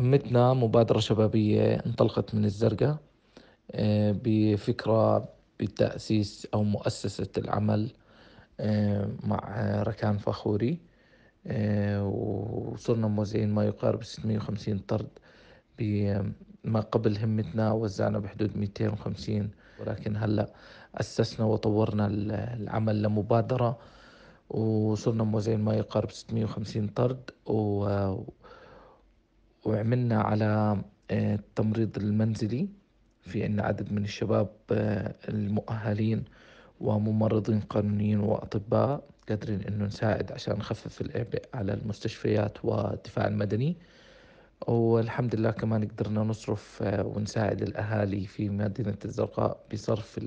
همتنا مبادرة شبابية انطلقت من الزرقاء آه، بفكرة بتأسيس أو مؤسسة العمل آه، مع ركان فخوري آه، وصرنا موزعين ما يقارب 650 طرد بما قبل همتنا وزعنا بحدود 250 ولكن هلأ أسسنا وطورنا العمل لمبادرة وصرنا موزعين ما يقارب 650 طرد و وعملنا على آه، التمريض المنزلي في عنا عدد من الشباب آه، المؤهلين وممرضين قانونيين وأطباء قادرين إنه نساعد عشان نخفف العبء على المستشفيات والدفاع المدني والحمد لله كمان قدرنا نصرف آه، ونساعد الأهالي في مدينة الزرقاء بصرف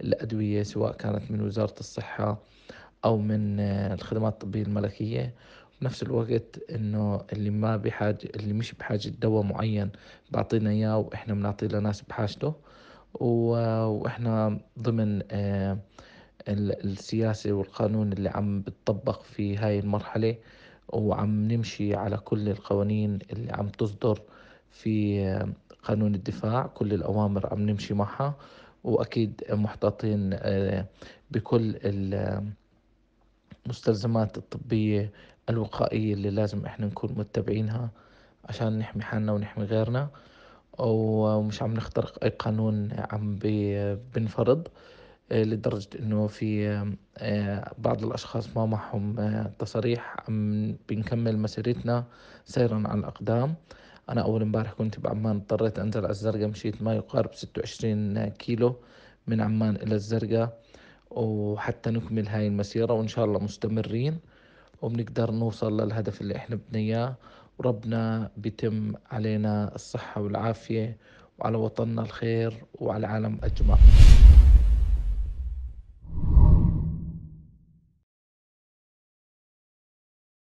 الأدوية سواء كانت من وزارة الصحة أو من الخدمات الطبية الملكية نفس الوقت انه اللي ما بحاجة اللي مش بحاجة دواء معين بعطينا اياه واحنا بنعطيه لناس بحاجته واحنا ضمن آه، السياسة والقانون اللي عم بتطبق في هاي المرحلة وعم نمشي على كل القوانين اللي عم تصدر في آه، قانون الدفاع كل الأوامر عم نمشي معها وأكيد محتاطين آه، بكل المستلزمات الطبية الوقائية اللي لازم احنا نكون متبعينها عشان نحمي حالنا ونحمي غيرنا ومش عم نخترق اي قانون عم بنفرض آه، لدرجة انه في آه، بعض الاشخاص ما معهم آه، تصاريح عم بنكمل مسيرتنا سيرا على الاقدام انا اول امبارح كنت بعمان اضطريت انزل على الزرقاء مشيت ما يقارب 26 كيلو من عمان الى الزرقاء وحتى نكمل هاي المسيرة وإن شاء الله مستمرين وبنقدر نوصل للهدف اللي إحنا بدنا إياه وربنا بيتم علينا الصحة والعافية وعلى وطننا الخير وعلى العالم أجمع